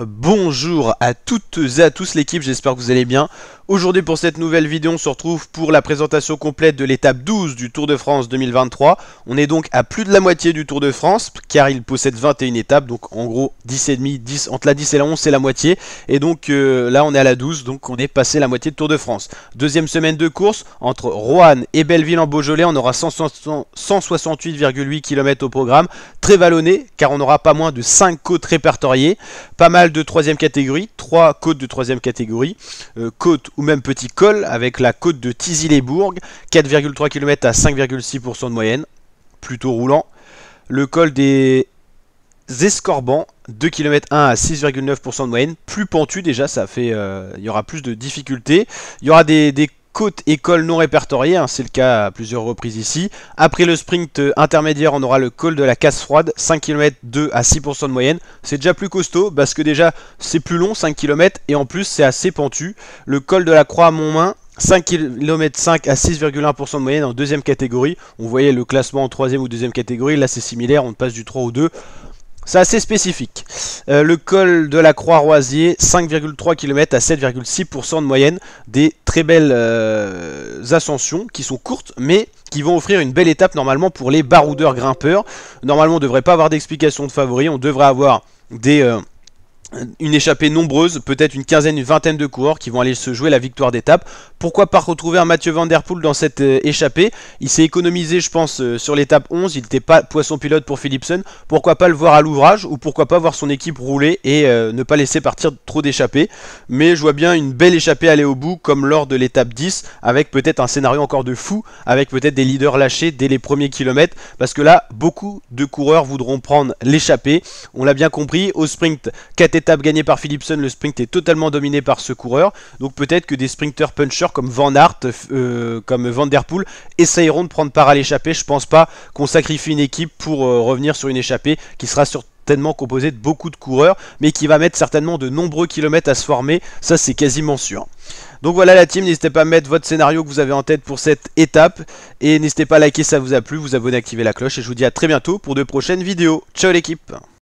Euh, bonjour à toutes et à tous l'équipe, j'espère que vous allez bien. Aujourd'hui pour cette nouvelle vidéo, on se retrouve pour la présentation complète de l'étape 12 du Tour de France 2023. On est donc à plus de la moitié du Tour de France, car il possède 21 étapes, donc en gros demi, 10, entre la 10 et la 11 c'est la moitié. Et donc euh, là on est à la 12, donc on est passé la moitié du Tour de France. Deuxième semaine de course, entre Roanne et Belleville en Beaujolais, on aura 168,8 km au programme. Très vallonné, car on n'aura pas moins de 5 côtes répertoriées. Pas mal de troisième catégorie, trois côtes de troisième catégorie, euh, côte ou même petit col avec la côte de Tizy-les-Bourgs, 4,3 km à 5,6% de moyenne, plutôt roulant. Le col des Escorbans, 2 km 1 à 6,9% de moyenne, plus pentu déjà, ça fait, euh, il y aura plus de difficultés. Il y aura des Côte et col non répertoriée hein, c'est le cas à plusieurs reprises ici. Après le sprint euh, intermédiaire, on aura le col de la casse froide, 5 km 2 à 6% de moyenne. C'est déjà plus costaud parce que déjà c'est plus long, 5 km, et en plus c'est assez pentu. Le col de la croix à Montmain, 5 km 5 à 6,1% de moyenne en deuxième catégorie. On voyait le classement en troisième ou deuxième catégorie. Là, c'est similaire. On passe du 3 au 2. C'est assez spécifique. Euh, le col de la Croix-Roisier, 5,3 km à 7,6% de moyenne. Des très belles euh, ascensions qui sont courtes, mais qui vont offrir une belle étape normalement pour les baroudeurs grimpeurs. Normalement, on ne devrait pas avoir d'explication de favoris. On devrait avoir des... Euh, une échappée nombreuse, peut-être une quinzaine, une vingtaine de coureurs qui vont aller se jouer la victoire d'étape. Pourquoi pas retrouver un Mathieu Van Der Poel dans cette euh, échappée Il s'est économisé, je pense, euh, sur l'étape 11. Il n'était pas poisson pilote pour Philipson. Pourquoi pas le voir à l'ouvrage ou pourquoi pas voir son équipe rouler et euh, ne pas laisser partir trop d'échappées Mais je vois bien une belle échappée aller au bout, comme lors de l'étape 10, avec peut-être un scénario encore de fou, avec peut-être des leaders lâchés dès les premiers kilomètres. Parce que là, beaucoup de coureurs voudront prendre l'échappée. On l'a bien compris, au sprint, KT étape gagnée par Philipson, le sprint est totalement dominé par ce coureur. Donc peut-être que des sprinters punchers comme Van Aert, euh, comme Van Der Poel, essayeront de prendre part à l'échappée. Je pense pas qu'on sacrifie une équipe pour euh, revenir sur une échappée qui sera certainement composée de beaucoup de coureurs, mais qui va mettre certainement de nombreux kilomètres à se former, ça c'est quasiment sûr. Donc voilà la team, n'hésitez pas à mettre votre scénario que vous avez en tête pour cette étape, et n'hésitez pas à liker si ça vous a plu, vous abonner, activer la cloche, et je vous dis à très bientôt pour de prochaines vidéos. Ciao l'équipe